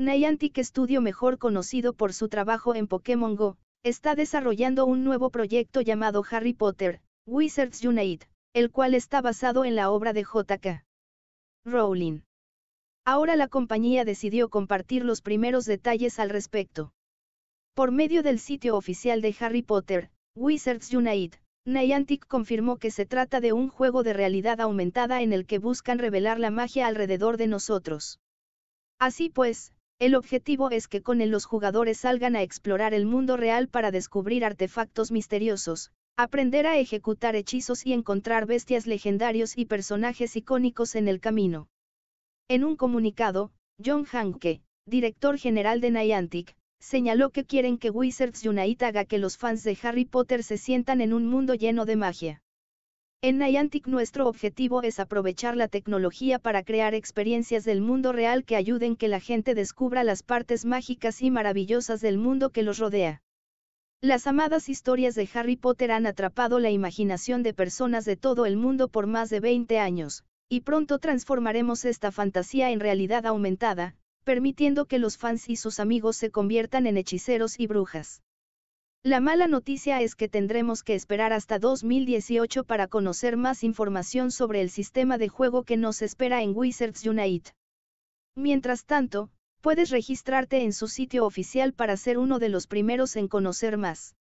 Niantic Studio, mejor conocido por su trabajo en Pokémon Go, está desarrollando un nuevo proyecto llamado Harry Potter, Wizards Unite, el cual está basado en la obra de J.K. Rowling. Ahora la compañía decidió compartir los primeros detalles al respecto. Por medio del sitio oficial de Harry Potter, Wizards Unite, Niantic confirmó que se trata de un juego de realidad aumentada en el que buscan revelar la magia alrededor de nosotros. Así pues, el objetivo es que con él los jugadores salgan a explorar el mundo real para descubrir artefactos misteriosos, aprender a ejecutar hechizos y encontrar bestias legendarios y personajes icónicos en el camino. En un comunicado, John Hanke, director general de Niantic, señaló que quieren que Wizards Unite haga que los fans de Harry Potter se sientan en un mundo lleno de magia. En Niantic nuestro objetivo es aprovechar la tecnología para crear experiencias del mundo real que ayuden que la gente descubra las partes mágicas y maravillosas del mundo que los rodea. Las amadas historias de Harry Potter han atrapado la imaginación de personas de todo el mundo por más de 20 años, y pronto transformaremos esta fantasía en realidad aumentada, permitiendo que los fans y sus amigos se conviertan en hechiceros y brujas. La mala noticia es que tendremos que esperar hasta 2018 para conocer más información sobre el sistema de juego que nos espera en Wizards Unite. Mientras tanto, puedes registrarte en su sitio oficial para ser uno de los primeros en conocer más.